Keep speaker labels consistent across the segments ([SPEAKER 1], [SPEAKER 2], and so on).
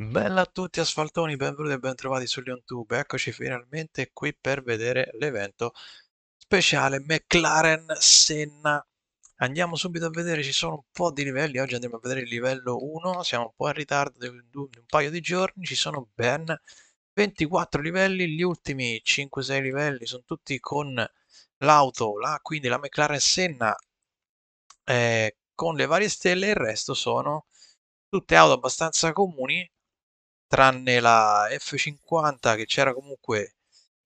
[SPEAKER 1] Bella a tutti asfaltoni, benvenuti e bentrovati su LeonTube, eccoci finalmente qui per vedere l'evento speciale McLaren Senna. Andiamo subito a vedere, ci sono un po' di livelli, oggi andremo a vedere il livello 1, siamo un po' in ritardo di un paio di giorni, ci sono ben 24 livelli, gli ultimi 5-6 livelli sono tutti con l'auto, la, quindi la McLaren Senna eh, con le varie stelle, il resto sono tutte auto abbastanza comuni tranne la F50 che c'era comunque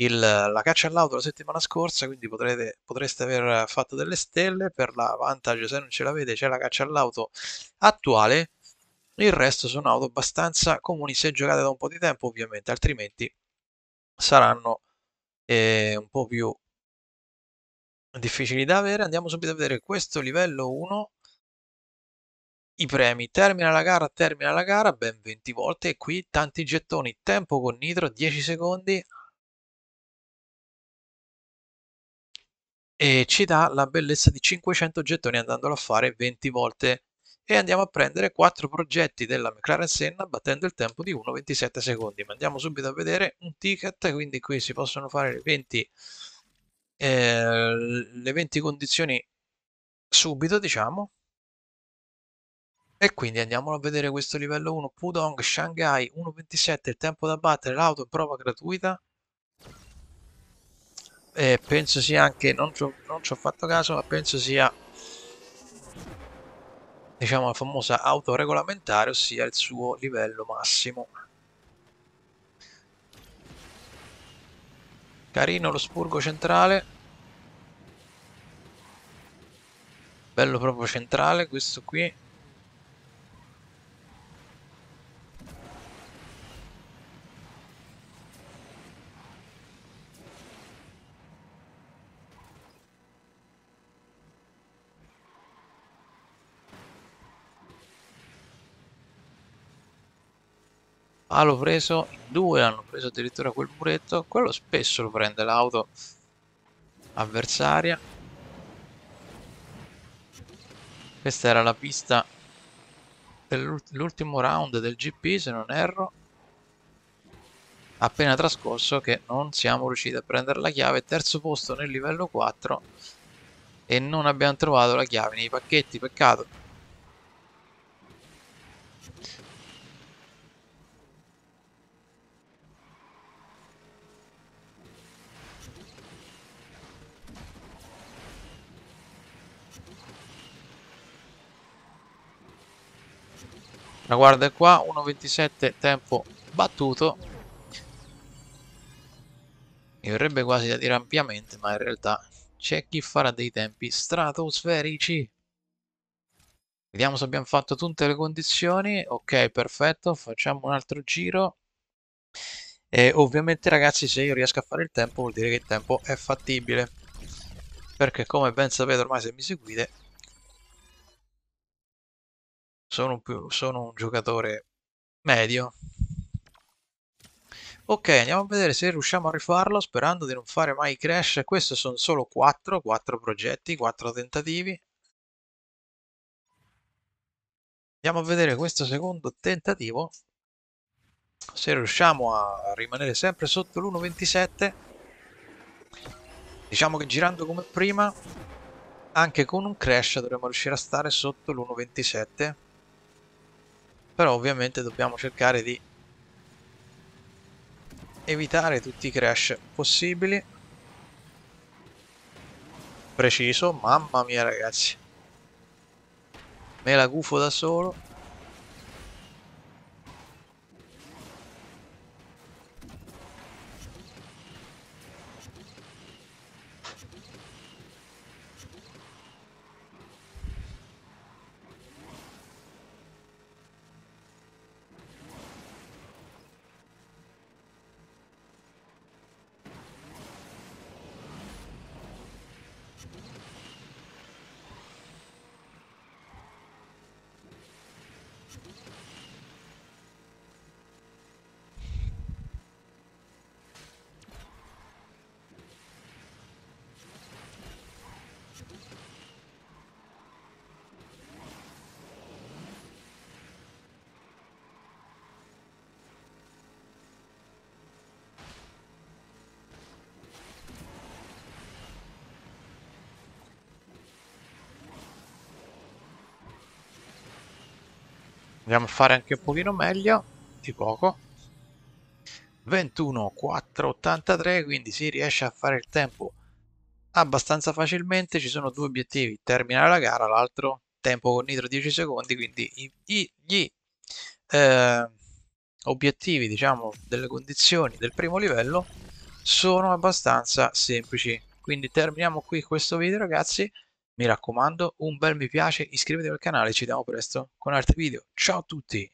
[SPEAKER 1] il, la caccia all'auto la settimana scorsa, quindi potrete, potreste aver fatto delle stelle per la vantaggio, se non ce l'avete c'è la caccia all'auto attuale, il resto sono auto abbastanza comuni se giocate da un po' di tempo ovviamente, altrimenti saranno eh, un po' più difficili da avere. Andiamo subito a vedere questo livello 1 i premi. Termina la gara, termina la gara, ben 20 volte e qui tanti gettoni. Tempo con Nitro, 10 secondi. E ci dà la bellezza di 500 gettoni andandolo a fare 20 volte. E andiamo a prendere 4 progetti della McLaren Senna battendo il tempo di 1,27 secondi. Ma andiamo subito a vedere un ticket, quindi qui si possono fare le 20, eh, le 20 condizioni subito, diciamo e quindi andiamolo a vedere questo livello 1, Pudong, Shanghai, 1.27, il tempo da battere, l'auto in prova gratuita. E penso sia anche, non ci ho fatto caso, ma penso sia diciamo la famosa auto regolamentare, ossia il suo livello massimo. Carino lo spurgo centrale. Bello proprio centrale questo qui. Ah, l'ho preso, in due hanno preso addirittura quel muretto. Quello spesso lo prende l'auto avversaria. Questa era la pista dell'ultimo round del GP, se non erro. Appena trascorso che non siamo riusciti a prendere la chiave. Terzo posto nel livello 4 e non abbiamo trovato la chiave nei pacchetti, peccato. La guarda è qua, 1.27 tempo battuto. Mi verrebbe quasi da dire ampiamente, ma in realtà c'è chi farà dei tempi stratosferici. Vediamo se abbiamo fatto tutte le condizioni. Ok, perfetto, facciamo un altro giro. E ovviamente ragazzi se io riesco a fare il tempo vuol dire che il tempo è fattibile. Perché come ben sapete ormai se mi seguite sono un, più, sono un giocatore medio. Ok, andiamo a vedere se riusciamo a rifarlo sperando di non fare mai crash. Questi sono solo 4, 4 progetti, 4 tentativi. Andiamo a vedere questo secondo tentativo. Se riusciamo a rimanere sempre sotto l'1.27, diciamo che girando come prima, anche con un crash dovremmo riuscire a stare sotto l'1.27 però ovviamente dobbiamo cercare di evitare tutti i crash possibili preciso mamma mia ragazzi me la gufo da solo Andiamo a fare anche un pochino meglio, di poco. 21, 4, quindi si riesce a fare il tempo abbastanza facilmente. Ci sono due obiettivi, terminare la gara, l'altro tempo con nitro 10 secondi, quindi i, i, gli eh, obiettivi, diciamo, delle condizioni del primo livello sono abbastanza semplici. Quindi terminiamo qui questo video ragazzi. Mi raccomando, un bel mi piace, iscrivetevi al canale, ci vediamo presto con altri video. Ciao a tutti!